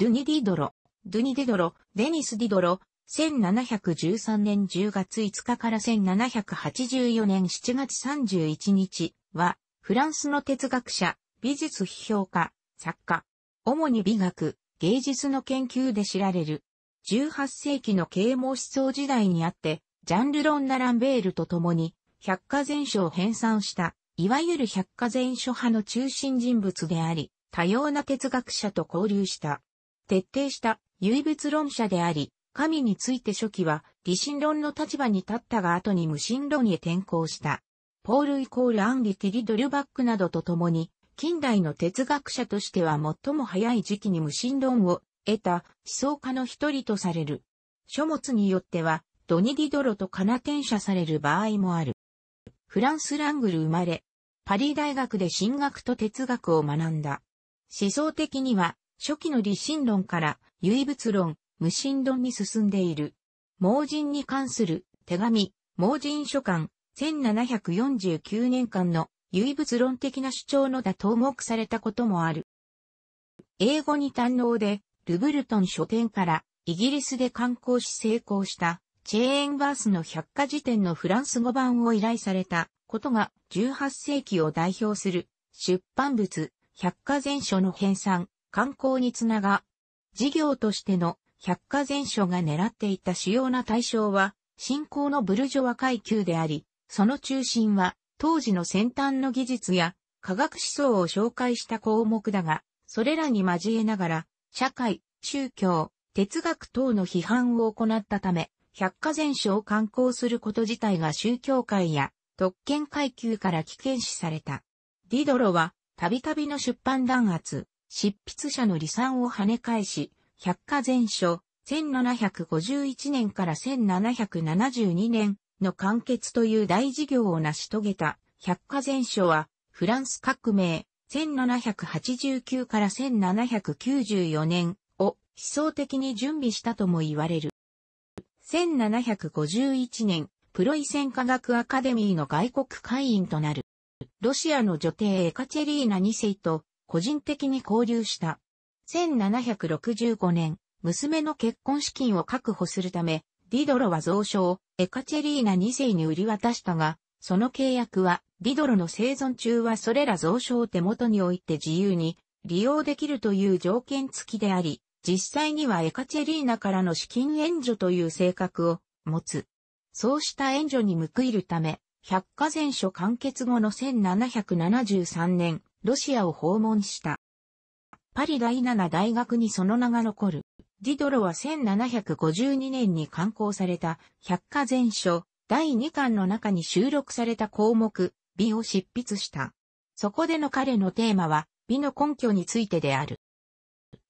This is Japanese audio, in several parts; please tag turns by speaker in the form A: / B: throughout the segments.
A: ドゥニ・ディドロ、ドゥニ・デドロ、デニス・ディドロ、1713年10月5日から1784年7月31日は、フランスの哲学者、美術批評家、作家、主に美学、芸術の研究で知られる。18世紀の啓蒙思想時代にあって、ジャンル・ロン・ナランベールと共に、百科全書を編纂した、いわゆる百科全書派の中心人物であり、多様な哲学者と交流した。徹底した唯物論者であり、神について初期は理心論の立場に立ったが後に無神論へ転向した。ポールイコールアンリ・ティリ・ドルバックなどと共に、近代の哲学者としては最も早い時期に無神論を得た思想家の一人とされる。書物によっては、ドニディドロとカナ転写される場合もある。フランス・ラングル生まれ、パリ大学で神学と哲学を学んだ。思想的には、初期の理心論から唯物論、無心論に進んでいる。盲人に関する手紙、盲人書簡、1749年間の唯物論的な主張の打倒目されたこともある。英語に堪能で、ルブルトン書店からイギリスで刊行し成功したチェーンバースの百科事典のフランス語版を依頼されたことが18世紀を代表する出版物百科全書の編纂観光につなが、事業としての百科全書が狙っていた主要な対象は、新興のブルジョワ階級であり、その中心は、当時の先端の技術や科学思想を紹介した項目だが、それらに交えながら、社会、宗教、哲学等の批判を行ったため、百科全書を刊行すること自体が宗教界や特権階級から危険視された。ディドロは、たびたびの出版弾圧、執筆者の離散を跳ね返し、百科全書、1751年から1772年の完結という大事業を成し遂げた百科全書は、フランス革命、1789から1794年を思想的に準備したとも言われる。1751年、プロイセン科学アカデミーの外国会員となる。ロシアの女帝エカチェリーナ2世と個人的に交流した。1765年、娘の結婚資金を確保するため、ディドロは蔵書をエカチェリーナ2世に売り渡したが、その契約は、ディドロの生存中はそれら蔵書を手元に置いて自由に利用できるという条件付きであり、実際にはエカチェリーナからの資金援助という性格を持つ。そうした援助に報いるため、百科全書完結後の1773年、ロシアを訪問した。パリ第7大学にその名が残る。ディドロは1752年に刊行された百科全書第2巻の中に収録された項目、美を執筆した。そこでの彼のテーマは美の根拠についてである。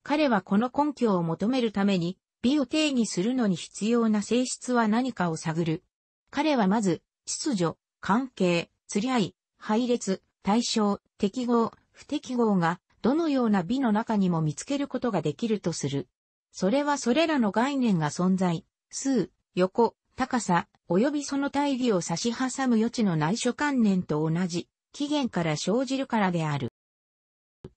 A: 彼はこの根拠を求めるために美を定義するのに必要な性質は何かを探る。彼はまず、秩序、関係、釣り合い、配列、対象、適合、不適合が、どのような美の中にも見つけることができるとする。それはそれらの概念が存在、数、横、高さ、及びその大義を差し挟む余地の内緒観念と同じ、起源から生じるからである。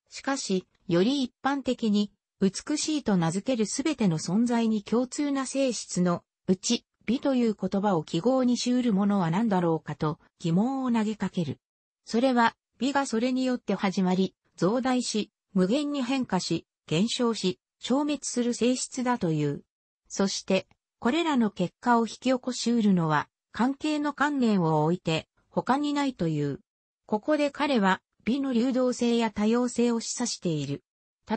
A: しかし、より一般的に、美しいと名付けるすべての存在に共通な性質の、うち、美という言葉を記号にしうるものは何だろうかと疑問を投げかける。それは、美がそれによって始まり、増大し、無限に変化し、減少し、消滅する性質だという。そして、これらの結果を引き起こしうるのは、関係の観念を置いて、他にないという。ここで彼は、美の流動性や多様性を示唆している。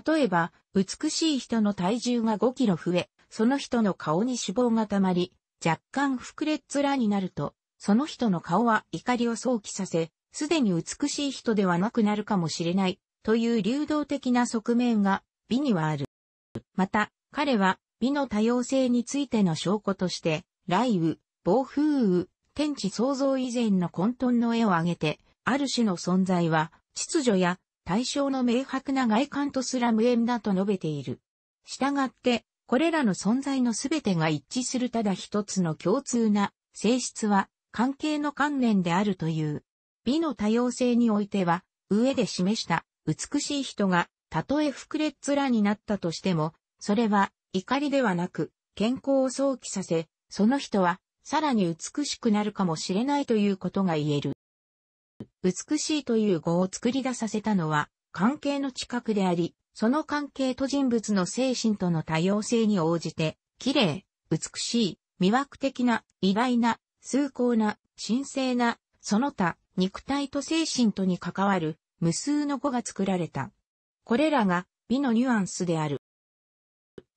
A: 例えば、美しい人の体重が5キロ増え、その人の顔に脂肪が溜まり、若干膨れっ面になると、その人の顔は怒りを想起させ、すでに美しい人ではなくなるかもしれない、という流動的な側面が美にはある。また、彼は美の多様性についての証拠として、雷雨、暴風雨、天地創造以前の混沌の絵を挙げて、ある種の存在は、秩序や対象の明白な外観とすら無縁だと述べている。従って、これらの存在のすべてが一致するただ一つの共通な性質は関係の観念であるという。美の多様性においては、上で示した美しい人が、たとえ膨れっ面になったとしても、それは怒りではなく、健康を想起させ、その人は、さらに美しくなるかもしれないということが言える。美しいという語を作り出させたのは、関係の近くであり、その関係と人物の精神との多様性に応じて、綺麗、美しい、魅惑的な、偉大な、崇高な、神聖な、その他、肉体と精神とに関わる無数の語が作られた。これらが美のニュアンスである。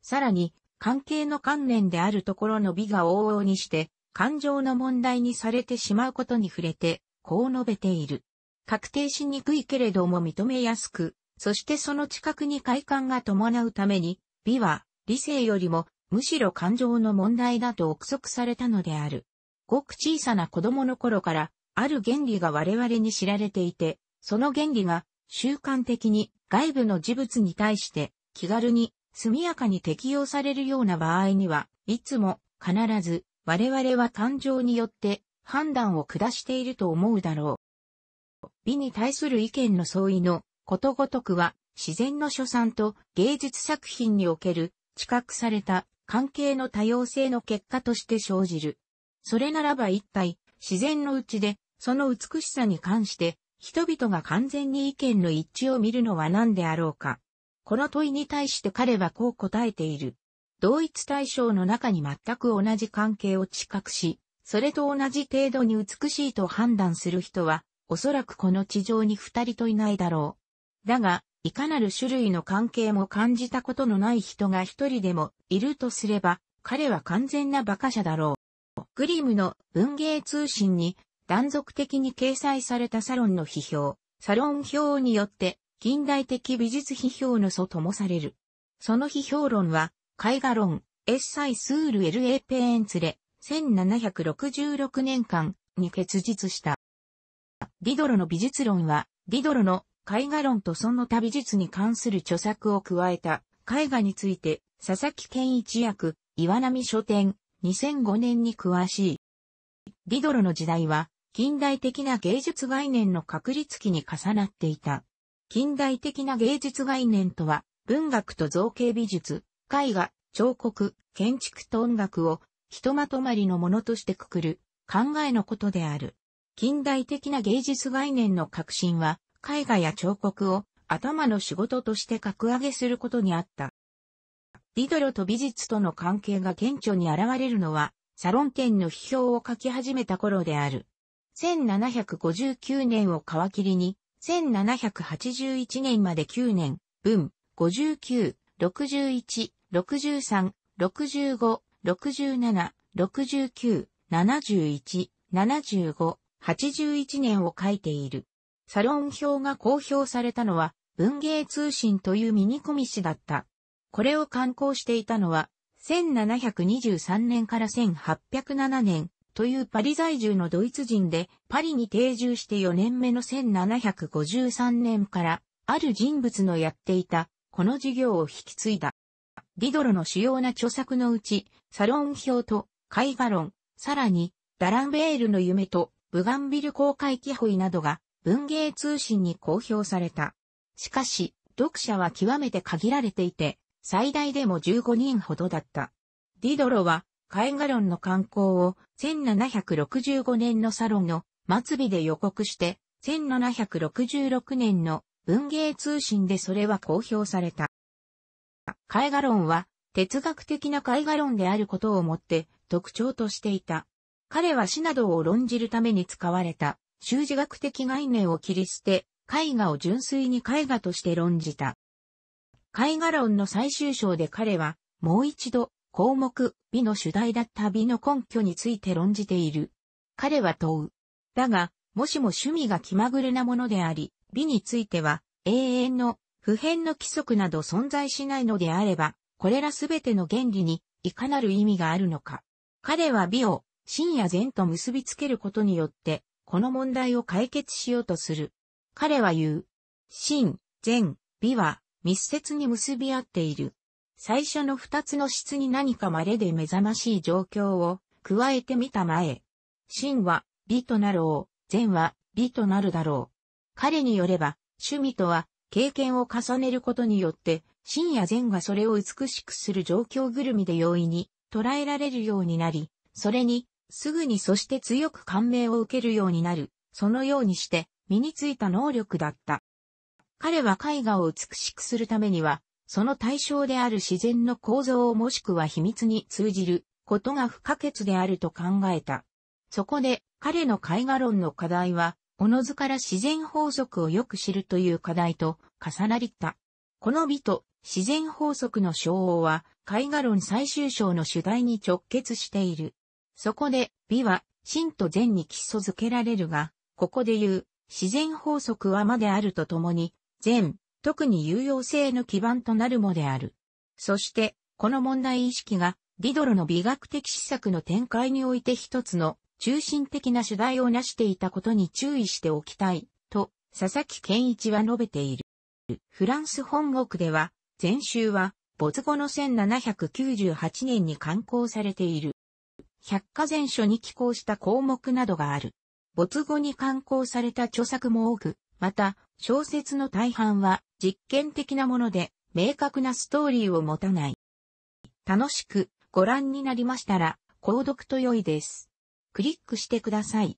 A: さらに、関係の観念であるところの美が往々にして、感情の問題にされてしまうことに触れて、こう述べている。確定しにくいけれども認めやすく、そしてその近くに快感が伴うために、美は理性よりもむしろ感情の問題だと憶測されたのである。ごく小さな子供の頃からある原理が我々に知られていて、その原理が習慣的に外部の事物に対して気軽に速やかに適用されるような場合には、いつも必ず我々は感情によって判断を下していると思うだろう。美に対する意見の相違のことごとくは自然の所産と芸術作品における知覚された関係の多様性の結果として生じる。それならば一体自然のうちでその美しさに関して、人々が完全に意見の一致を見るのは何であろうか。この問いに対して彼はこう答えている。同一対象の中に全く同じ関係を知覚し、それと同じ程度に美しいと判断する人は、おそらくこの地上に二人といないだろう。だが、いかなる種類の関係も感じたことのない人が一人でもいるとすれば、彼は完全な馬鹿者だろう。グリムの文芸通信に断続的に掲載されたサロンの批評、サロン表によって近代的美術批評の祖ともされる。その批評論は、絵画論、エッサイスール・エル・エペエンツレ、1766年間に結実した。ディドロの美術論は、ディドロの絵画論とその他美術に関する著作を加えた絵画について、佐々木健一役、岩波書店、2005年に詳しい。ディドロの時代は、近代的な芸術概念の確立期に重なっていた。近代的な芸術概念とは、文学と造形美術、絵画、彫刻、建築と音楽をひとまとまりのものとしてくくる考えのことである。近代的な芸術概念の革新は、絵画や彫刻を頭の仕事として格上げすることにあった。ディドロと美術との関係が顕著に現れるのは、サロン展の批評を書き始めた頃である。1759年を皮切りに、1781年まで9年、分、59、61、63、65、67、69、71、75、81年を書いている。サロン表が公表されたのは、文芸通信というミニコミ誌だった。これを刊行していたのは、1723年から1807年、というパリ在住のドイツ人で、パリに定住して4年目の1753年から、ある人物のやっていた、この事業を引き継いだ。ディドロの主要な著作のうち、サロン表と絵画論、さらに、ダランベールの夢と、ブガンビル公開記イなどが、文芸通信に公表された。しかし、読者は極めて限られていて、最大でも15人ほどだった。ディドロは、絵画論の刊行を1765年のサロンの末尾で予告して、1766年の文芸通信でそれは公表された。絵画論は哲学的な絵画論であることをもって特徴としていた。彼は詩などを論じるために使われた修辞学的概念を切り捨て、絵画を純粋に絵画として論じた。絵画論の最終章で彼はもう一度項目、美の主題だった美の根拠について論じている。彼は問う。だが、もしも趣味が気まぐれなものであり、美については永遠の普遍の規則など存在しないのであれば、これらすべての原理にいかなる意味があるのか。彼は美を真や善と結びつけることによって、この問題を解決しようとする。彼は言う。真、善、美は密接に結び合っている。最初の二つの質に何かまれで目覚ましい状況を加えてみたまえ。真は美となろう、善は美となるだろう。彼によれば、趣味とは経験を重ねることによって、真や善がそれを美しくする状況ぐるみで容易に捉えられるようになり、それに、すぐにそして強く感銘を受けるようになる、そのようにして身についた能力だった。彼は絵画を美しくするためには、その対象である自然の構造をもしくは秘密に通じることが不可欠であると考えた。そこで彼の絵画論の課題は、おのずから自然法則をよく知るという課題と重なりった。この美と自然法則の称号は絵画論最終章の主題に直結している。そこで美は真と善に基礎づけられるが、ここで言う自然法則はまであるとともに、善、特に有用性の基盤となるもである。そして、この問題意識が、ディドロの美学的施策の展開において一つの中心的な主題を成していたことに注意しておきたい、と、佐々木健一は述べている。フランス本国では、前週は、没後の1798年に刊行されている。百科全書に寄稿した項目などがある。没後に刊行された著作も多く、また、小説の大半は実験的なもので明確なストーリーを持たない。楽しくご覧になりましたら、購読と良いです。クリックしてください。